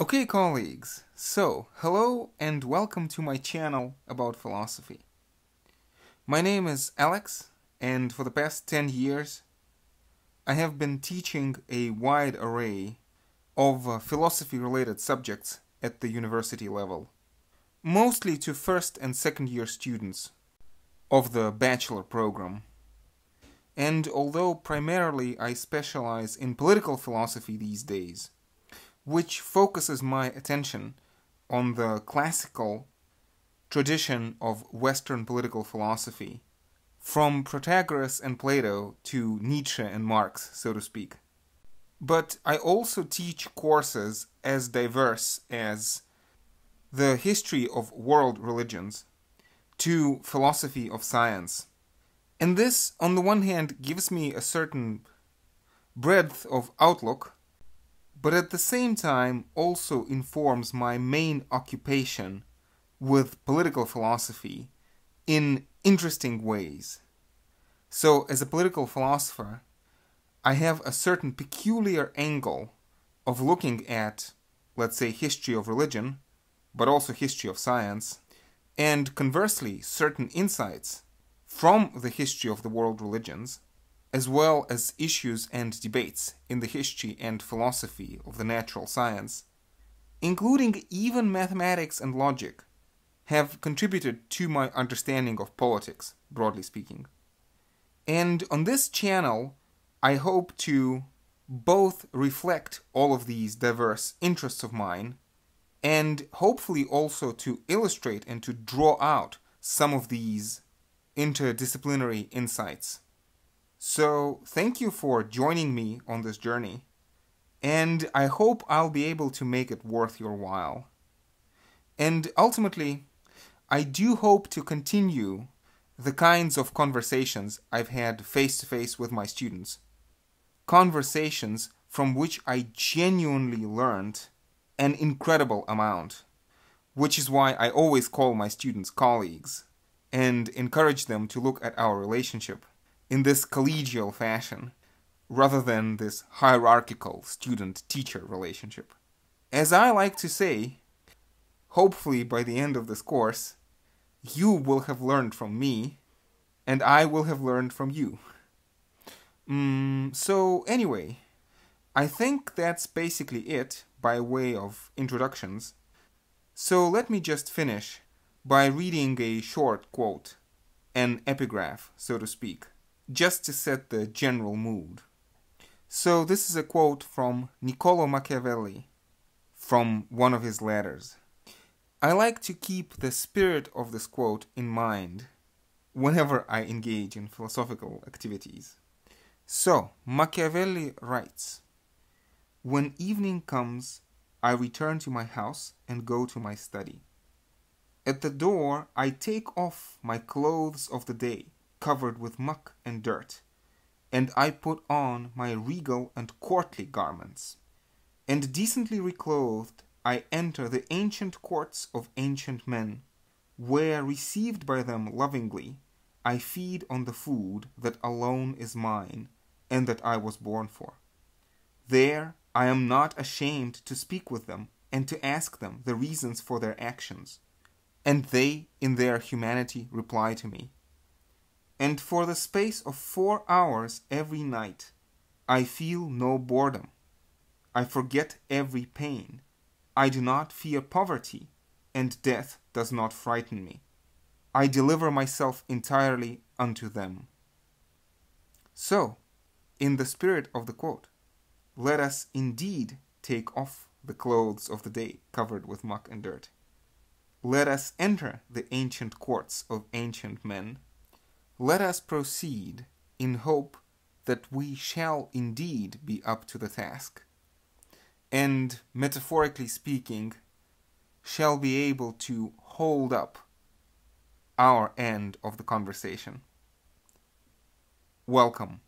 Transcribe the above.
Okay, colleagues, so hello and welcome to my channel about philosophy. My name is Alex, and for the past 10 years, I have been teaching a wide array of uh, philosophy related subjects at the university level, mostly to first and second year students of the bachelor program. And although primarily I specialize in political philosophy these days, which focuses my attention on the classical tradition of Western political philosophy, from Protagoras and Plato to Nietzsche and Marx, so to speak. But I also teach courses as diverse as the history of world religions to philosophy of science. And this, on the one hand, gives me a certain breadth of outlook but at the same time also informs my main occupation with political philosophy in interesting ways. So, as a political philosopher, I have a certain peculiar angle of looking at, let's say, history of religion, but also history of science, and conversely, certain insights from the history of the world religions as well as issues and debates in the history and philosophy of the natural science, including even mathematics and logic, have contributed to my understanding of politics, broadly speaking. And on this channel, I hope to both reflect all of these diverse interests of mine and hopefully also to illustrate and to draw out some of these interdisciplinary insights. So, thank you for joining me on this journey, and I hope I'll be able to make it worth your while. And ultimately, I do hope to continue the kinds of conversations I've had face to face with my students. Conversations from which I genuinely learned an incredible amount, which is why I always call my students colleagues and encourage them to look at our relationship in this collegial fashion rather than this hierarchical student teacher relationship. As I like to say, hopefully by the end of this course, you will have learned from me and I will have learned from you. Mm, so, anyway, I think that's basically it by way of introductions. So, let me just finish by reading a short quote, an epigraph, so to speak just to set the general mood. So this is a quote from Niccolo Machiavelli from one of his letters. I like to keep the spirit of this quote in mind whenever I engage in philosophical activities. So, Machiavelli writes When evening comes, I return to my house and go to my study. At the door, I take off my clothes of the day covered with muck and dirt, and I put on my regal and courtly garments. And decently reclothed, I enter the ancient courts of ancient men, where, received by them lovingly, I feed on the food that alone is mine, and that I was born for. There I am not ashamed to speak with them, and to ask them the reasons for their actions. And they, in their humanity, reply to me and for the space of four hours every night, I feel no boredom. I forget every pain. I do not fear poverty, and death does not frighten me. I deliver myself entirely unto them. So, in the spirit of the quote, let us indeed take off the clothes of the day covered with muck and dirt. Let us enter the ancient courts of ancient men let us proceed in hope that we shall indeed be up to the task, and, metaphorically speaking, shall be able to hold up our end of the conversation. Welcome.